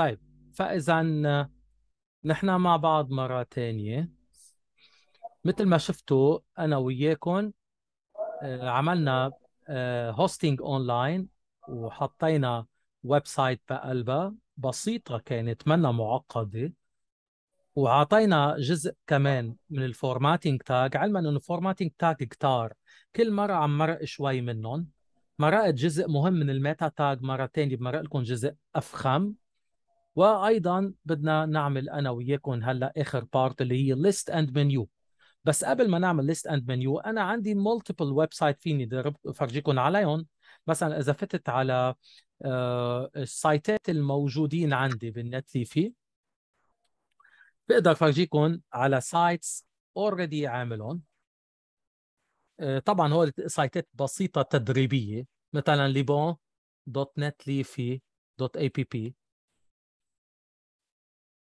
طيب فاذا نحن مع بعض مره ثانيه مثل ما شفتوا انا وياكم آه، عملنا هوستنج آه، اونلاين وحطينا ويب سايت بقلبها بسيطه كانت منا معقده وعطينا جزء كمان من الفورماتنج تاج علما انه الفورماتنج تاج كتار كل مره عم مرق شوي منهم مرقت جزء مهم من الميتا تاج مره ثانيه بمرق لكم جزء افخم وايضا بدنا نعمل انا وياكم هلا اخر بارت اللي هي ليست اند منيو بس قبل ما نعمل ليست اند منيو انا عندي مولتيبل ويب سايت فيني افرجيكم عليهم مثلا اذا فتت على آه، السايتات الموجودين عندي بالنت ليفي بقدر فرجيكم على سايتس اوريدي عاملهم آه، طبعا هو سايتات بسيطه تدريبيه مثلا ليبون دوت نت ليفي دوت اي بي بي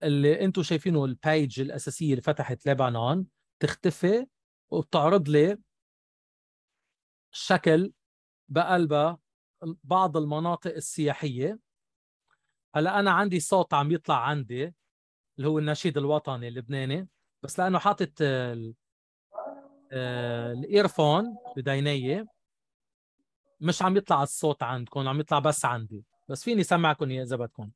اللي انتم شايفينه البيج الاساسيه اللي فتحت لبنان تختفي وبتعرض لي شكل بقلبها بعض المناطق السياحيه هلا انا عندي صوت عم يطلع عندي اللي هو النشيد الوطني اللبناني بس لانه حاطط آه، الايرفون بدينيه مش عم يطلع الصوت عندكم عم يطلع بس عندي بس فيني سمعكم اذا بدكم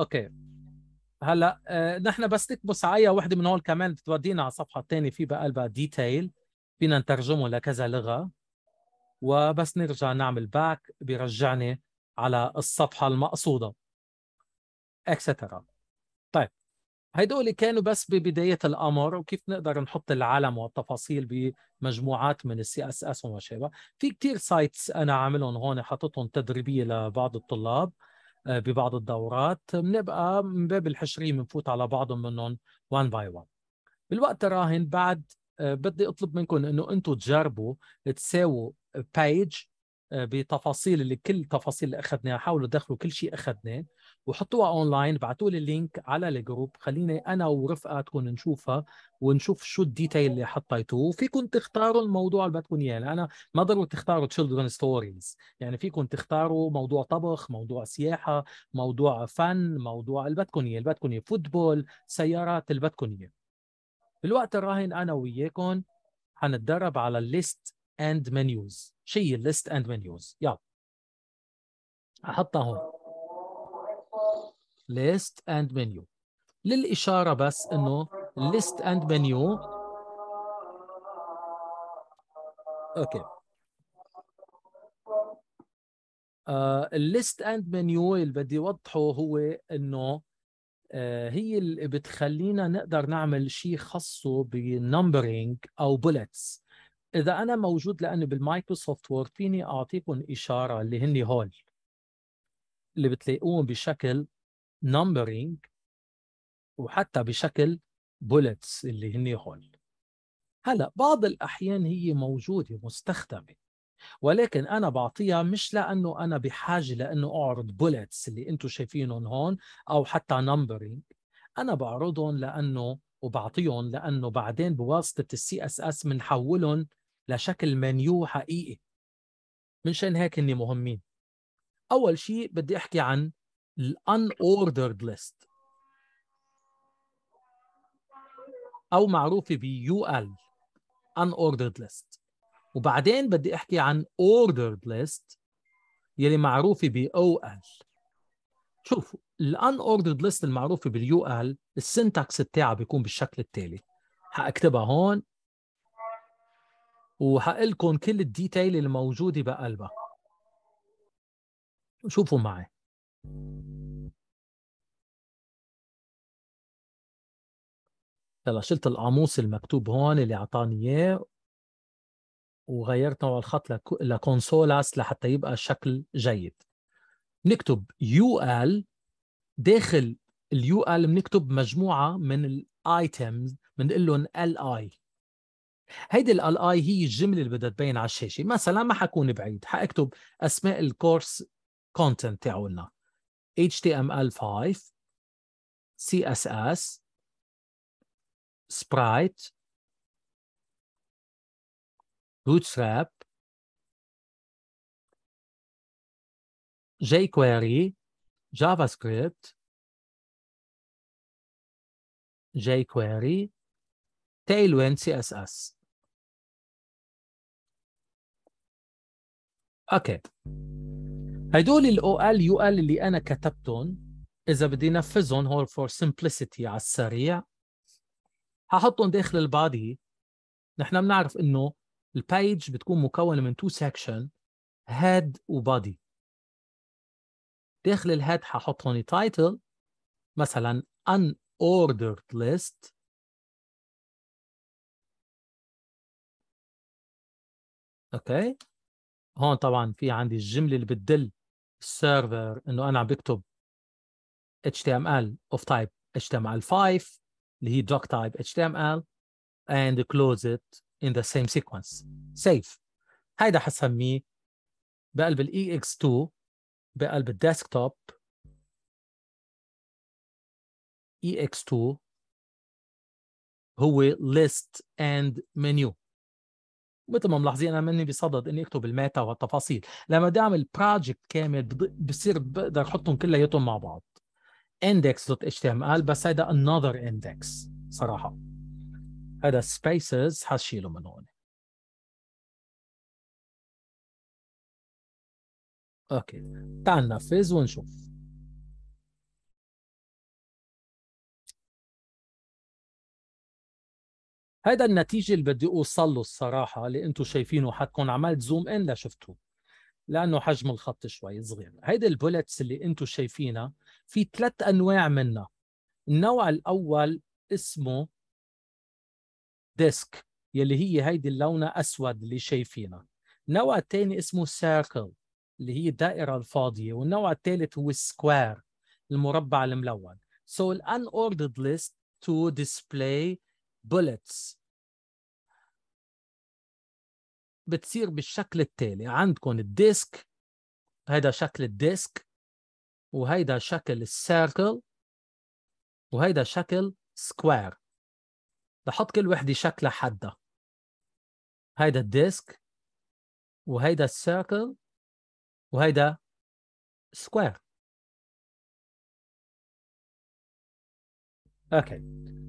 اوكي هلا آه، نحن بس نكبس على وحده من هول كمان بتودينا على الصفحه الثانيه في بقى ديتيل فينا نترجمه لكذا لغه وبس نرجع نعمل باك بيرجعني على الصفحه المقصوده اكسترا طيب هدول كانوا بس ببداية الأمر وكيف نقدر نحط العلم والتفاصيل بمجموعات من السي اس اس وما شابه في كثير سايتس أنا عاملهم هون حاططهم تدريبية لبعض الطلاب آه، ببعض الدورات بنبقى من باب الحشريه بنفوت على بعضهم منهم 1 باي 1 بالوقت الراهن بعد آه، بدي اطلب منكم انه انتم تجربوا تساووا بيج آه، بتفاصيل اللي كل تفاصيل اللي اخذناها حاولوا تدخلوا كل شيء اخذناه وحطوها اونلاين بعتوا لي اللينك على الجروب خليني انا ورفقاتكم نشوفها ونشوف شو الديتيل اللي حطيتوه فيكم تختاروا الموضوع اللي بدكم اياه انا ما ضروري تختاروا تشيلدرن ستوريز يعني فيكم تختاروا موضوع طبخ موضوع سياحه موضوع فن موضوع اللي بدكم اياه اللي بدكم اياه فوتبول سيارات اللي بدكم اياه بالوقت الراهن انا وياكم حنتدرب على الليست اند منيوز شيء الليست اند منيوز يلا احطها هون list and menu للإشارة بس إنه list and menu أوكي الليست اند منيو اللي بدي اوضحه هو انه آه، هي اللي بتخلينا نقدر نعمل شيء خاصه بنمبرينج او بولتس اذا انا موجود لانه بالمايكروسوفت وورد فيني اعطيكم اشاره اللي هن هول اللي بتلاقوهم بشكل numbering وحتى بشكل بولتس اللي هن هون هلا بعض الاحيان هي موجوده مستخدمه ولكن انا بعطيها مش لانه انا بحاجه لانه اعرض بولتس اللي انتم شايفينهم هون او حتى نمبرينج انا بعرضهم لانه وبعطيهم لانه بعدين بواسطه السي اس اس بنحولهم لشكل منيو حقيقي منشان هيك هن مهمين اول شيء بدي احكي عن unordered list او معروف ب UL unordered list وبعدين بدي احكي عن ordered list يلي معروفه ب OL شوفوا unordered list المعروفه باليو UL السنتكس تاعها بيكون بالشكل التالي حاكتبها هون وحقلكم كل الديتيل الموجودة بقلبها شوفوا معي يلا شلت القاموس المكتوب هون اللي اعطاني اياه وغيرت نوع الخط لكونسولاس لحتى يبقى شكل جيد نكتب يو ال داخل اليو ال بنكتب مجموعه من الايتمز بنقول لهم ال اي هيدي ال اي هي الجمله اللي بدها تبين على الشاشه مثلا ما حكون بعيد حاكتب اسماء الكورس كونتنت تاعولنا HTML5, CSS, Sprite, Bootstrap, jQuery, JavaScript, jQuery, Tailwind CSS. Okay. هدول الاو ال يو ال اللي انا كتبتهم اذا بدي نفذهم هول فور سمبلسيتي على السريع هحطهم داخل البادي نحن بنعرف انه البيج بتكون مكونه من تو سكشن هيد وبادي داخل الهيد ححط هون تايتل مثلا unordered list اوكي هون طبعا في عندي الجمله اللي بتدل السيرفر انه انا عم بكتب HTML of type HTML5 اللي هي doc type HTML and close it in the same sequence save هيدا حسميه بقلب ال EX2 بقلب desktop EX2 هو list and menu مثل ما ملاحظين انا مني بصدد اني اكتب الميتا والتفاصيل لما بدي اعمل بروجكت كامل بصير بقدر احطهم كلياتهم مع بعض index.html بس هذا another index صراحه هذا spaces حشيله من هون اوكي تعال ننفذ ونشوف هيدا النتيجة اللي بدي أوصل له الصراحة اللي أنتم شايفينه حتكون عملت زوم إن لشفتوه لأنه حجم الخط شوي صغير هيدي البولتس اللي أنتم شايفينها في ثلاث أنواع منها النوع الأول اسمه ديسك يلي هي هيدي اللونة أسود اللي شايفينها النوع الثاني اسمه سيركل اللي هي الدائرة الفاضية والنوع الثالث هو سكوير المربع الملون so an ordered list to display بولتس بتصير بالشكل التالي عندكم الديسك هيدا شكل الديسك وهيدا شكل السيركل وهيدا شكل سكوير بحط كل وحده شكلها حدها هيدا الديسك وهيدا السيركل وهيدا سكوير اوكي okay.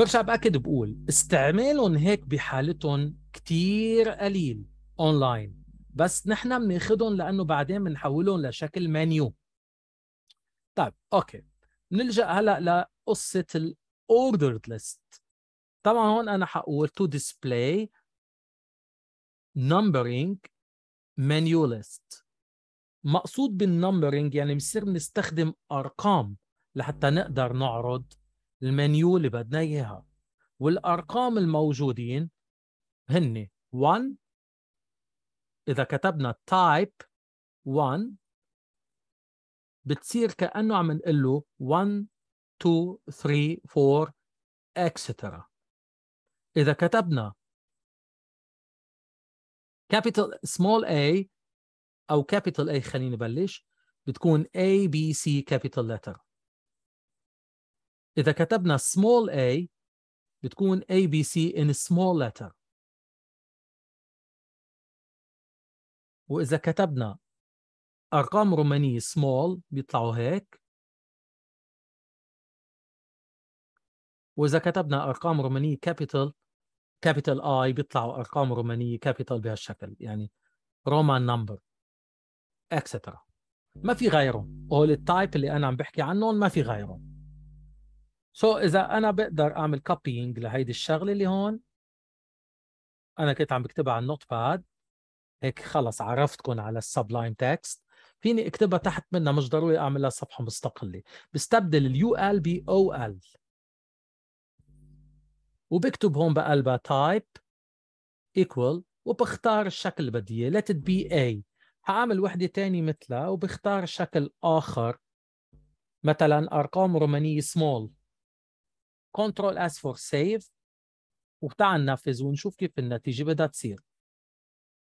برجع باكد بقول استعمالهم هيك بحالتهم كتير قليل اونلاين بس نحن بناخذهم لانه بعدين بنحولهم لشكل منيو طيب اوكي بنلجا هلا لقصه الاوردرد ليست طبعا هون انا حقول تو ديسبلاي numbering menu list مقصود بالنمبرينج يعني بنصير نستخدم ارقام لحتى نقدر نعرض المنيو اللي بدنا اياها والارقام الموجودين هن 1 اذا كتبنا تايب 1 بتصير كانه عم نقول له 1 2 3 4 اكسترا اذا كتبنا capital small a او capital A خليني بلش بتكون A B C capital letter إذا كتبنا small a بتكون a b c in small letter وإذا كتبنا أرقام رومانية small بيطلعوا هيك وإذا كتبنا أرقام رومانية capital capital I بيطلعوا أرقام رومانية capital بهالشكل يعني Roman number etc ما في غيرهم هول التايب اللي أنا عم بحكي عنهم ما في غيرهم سو so, اذا انا بقدر اعمل كوبينج لهيدي الشغله اللي هون انا كنت عم بكتبها على النوت باد هيك خلص عرفتكم على السبلايم تكست فيني اكتبها تحت منها مش ضروري اعملها صفحه مستقله بستبدل اليو ال ب او ال وبكتب هون بقلبها تايب ايكوال وبختار الشكل اللي بدي اياه let it be a حاعمل وحده ثانيه مثلها وبختار شكل اخر مثلا ارقام رومانيه سمول كنترول اس فور سيف وتعال ننفذ ونشوف كيف النتيجه بدها تصير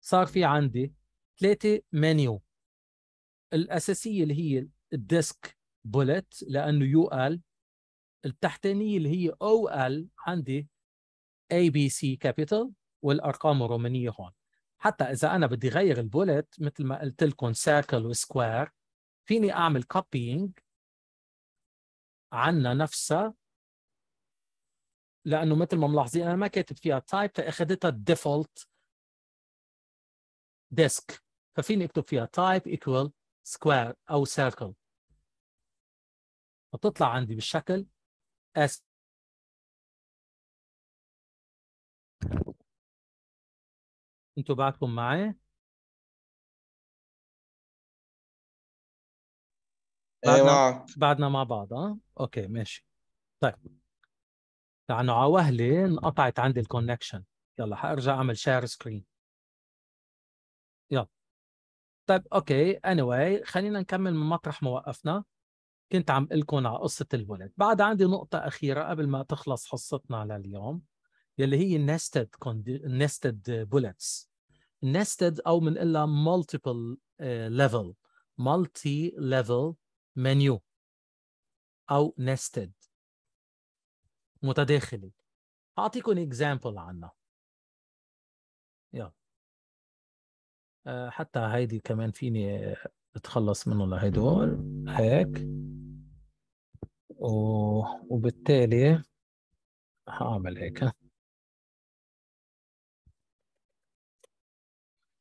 صار في عندي ثلاثه منيو الاساسيه اللي هي الديسك بولت لانه يو ال التحتانيه اللي هي او ال عندي اي بي سي كابيتال والارقام الرومانيه هون حتى اذا انا بدي غير البولت مثل ما قلت لكم سيركل وسكوير فيني اعمل كوبينج عنا نفسها لانه مثل ما ملاحظين انا ما كاتب فيها تايب فاخذتها الديفولت ديسك ففيني اكتب فيها تايب ايكوال سكوير او سيركل فبتطلع عندي بالشكل اس انتوا بعدكم معي إيه، بعدنا أيوة. بعدنا مع بعض اه اوكي ماشي طيب لانه على وهله انقطعت عندي الكونكشن يلا حارجع اعمل شير سكرين يلا طيب اوكي اني anyway, خلينا نكمل من مطرح ما وقفنا كنت عم لكم على قصه الولد بعد عندي نقطه اخيره قبل ما تخلص حصتنا لليوم يلي هي nested nested bullets nested او بنقلها مالتيبل ليفل مالتي ليفل منيو او nested متداخلة أعطيكم اكزامبل عنها يلا آه، حتى هيدي كمان فيني اتخلص منه لهدول هيك وبالتالي هعمل هيك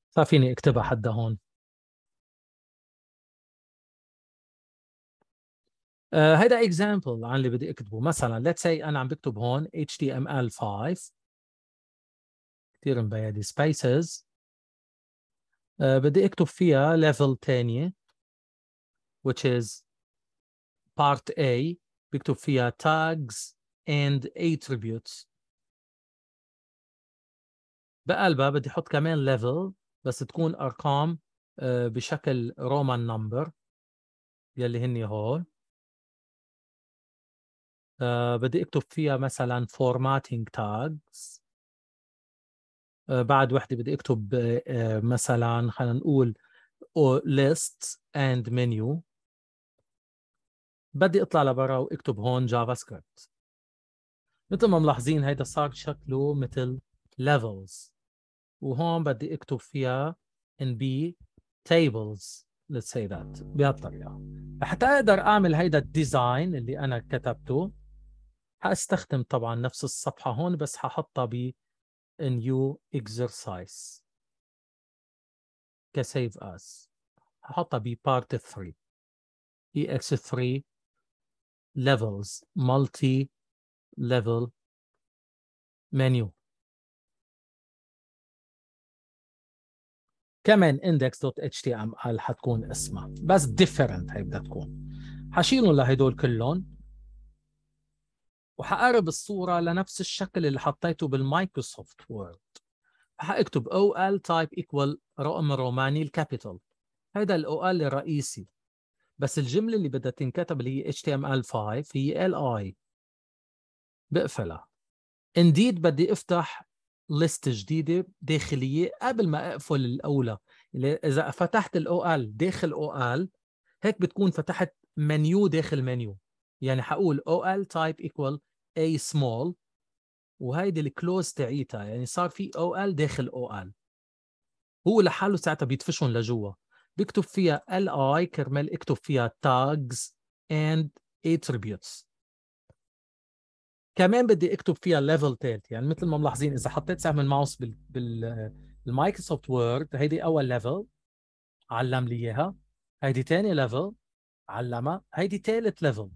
صار فيني اكتبها حدا هون آه، هيدا اكزامبل عن اللي بدي اكتبه مثلا ليتس سي انا عم بكتب هون HTML5 كثير مبيادة سبيسز بدي اكتب فيها ليفل ثانيه which is part A بكتب فيها tags and attributes بقلبها بدي احط كمان level بس تكون ارقام آه، بشكل رومان نمبر يلي هن هول آه بدي اكتب فيها مثلا فورماتنج تاجز آه بعد وحده بدي اكتب آه مثلا خلينا نقول ليست اند منيو بدي اطلع لبرا واكتب هون جافا سكريبت مثل ما ملاحظين هيدا صار شكله مثل levels وهون بدي اكتب فيها ان بي tables let's say that بهالطريقه حتى اقدر اعمل هيدا الديزاين اللي انا كتبته حاستخدم طبعا نفس الصفحة هون بس ححطها ب new exercise كسيف as ححطها ب part 3 EX3 levels multi level menu كمان index.html حتكون اسمها بس different هي بدها تكون حشيلهم لهدول كلهم وحقرب الصورة لنفس الشكل اللي حطيته بالمايكروسوفت وورد فحاكتب OL type equal رقم الروماني الكابيتال هيدا ال OL الرئيسي بس الجملة اللي بدها تنكتب اللي هي HTML5 هي LI بقفلها انديد بدي افتح ليست جديدة داخلية قبل ما اقفل الأولى إذا فتحت ال OL داخل OL هيك بتكون فتحت منيو داخل منيو يعني حقول OL type equal اي سمول وهيدي الكلوز تاعيتها يعني صار في او ال داخل او ال هو لحاله ساعتها بيدفشهم لجوا بيكتب فيها ال اي كرمال اكتب فيها tags and attributes كمان بدي اكتب فيها ليفل ثالث يعني مثل ما ملاحظين اذا حطيت سهم الماوس بال بالمايكروسوفت وورد هيدي اول ليفل علم لي اياها هيدي ثاني ليفل علمها هيدي ثالث ليفل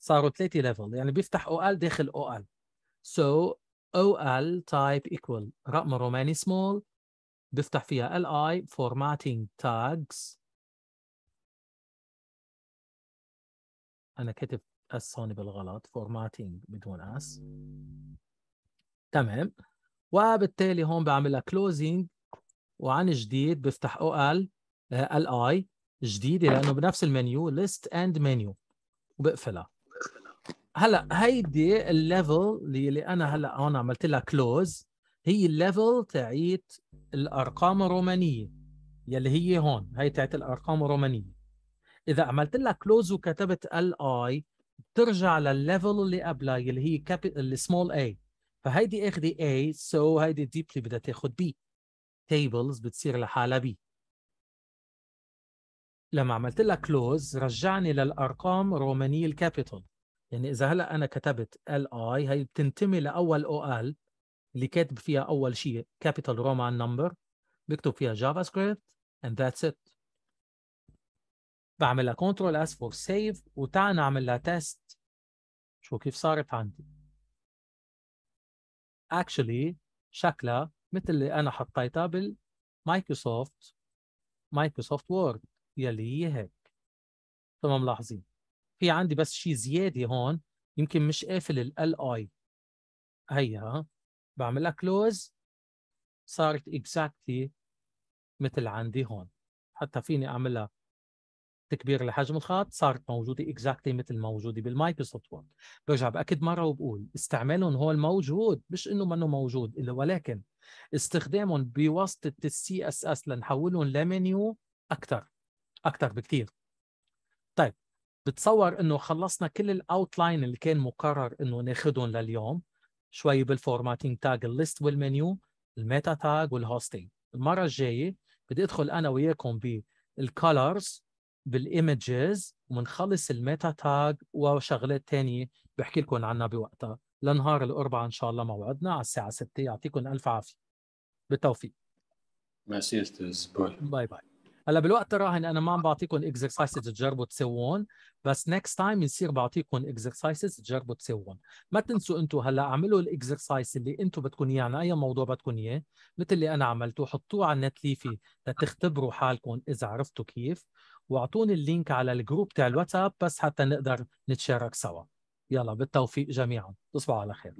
صاروا ثلاثه ليفل يعني بيفتح او ال داخل او ال سو او ال تايب ايكوال رقم روماني سمول بيفتح فيها ال اي فورماتنج تاجز انا كتبت اس هون بالغلط فورماتنج بدون اس تمام وبالتالي هون بعملها كلوزنج وعن جديد بفتح او ال آه، ال اي جديده لانه بنفس المنيو ليست اند منيو وبقفلها هلا هيدي الليفل اللي انا هلا هون عملت لها كلوز هي الليفل تاعيت الارقام الرومانيه يلي هي هون هي تاعت الارقام الرومانيه اذا عملت لها كلوز وكتبت ال اي بترجع للليفل اللي قبلها اللي هي كابيتال اللي سمول اي فهيدي اخذي اي سو so هيدي ديبلي بدها تاخذ بي تيبلز بتصير لحالها بي لما عملت لها كلوز رجعني للارقام الرومانيه الكابيتال يعني اذا هلا انا كتبت ال اي هي بتنتمي لاول او ال اللي كاتب فيها اول شيء كابيتال رومان نمبر بكتب فيها جافا سكريبت اند ذاتس ات بعملها كنترول اس فور سيف وتعال نعمل لها تيست شو كيف صارت عندي اكشلي شكلها مثل اللي انا حطيتها بالمايكروسوفت مايكروسوفت وورد يلي هي هيك تمام ملاحظين في عندي بس شيء زياده هون يمكن مش قافل ال اي هيها بعملها كلوز صارت اكزاكتلي مثل عندي هون حتى فيني اعملها تكبير لحجم الخط صارت موجوده اكزاكتلي مثل موجوده بالمايكروسوفت وورد برجع باكد مره وبقول استعمالهم هو الموجود مش انه منه موجود الا ولكن استخدامهم بواسطه السي اس اس لنحولهم لمنيو اكثر اكثر بكثير طيب بتصور انه خلصنا كل الاوتلاين اللي كان مقرر انه ناخذهم لليوم شوي بالفورماتنج تاج الليست والمنيو الميتا تاج والهوستنج المره الجايه بدي ادخل انا وياكم بالكولرز بالايمجز ومنخلص الميتا تاج وشغلات ثانيه بحكي لكم عنها بوقتها لنهار الاربعاء ان شاء الله موعدنا على الساعه 6 يعطيكم الف عافيه بالتوفيق ميرسي استاذ باي باي هلا بالوقت الراهن انا ما عم بعطيكم اكزرسايزز تجربوا تسوون بس نكست تايم بنصير بعطيكم اكزرسايزز تجربوا تسوون ما تنسوا انتم هلا اعملوا الاكزرسايز اللي انتم بدكم اياه عن اي موضوع بدكم اياه مثل اللي انا عملته حطوه على النت ليفي لتختبروا حالكم اذا عرفتوا كيف واعطوني اللينك على الجروب تاع الواتساب بس حتى نقدر نتشارك سوا يلا بالتوفيق جميعا تصبحوا على خير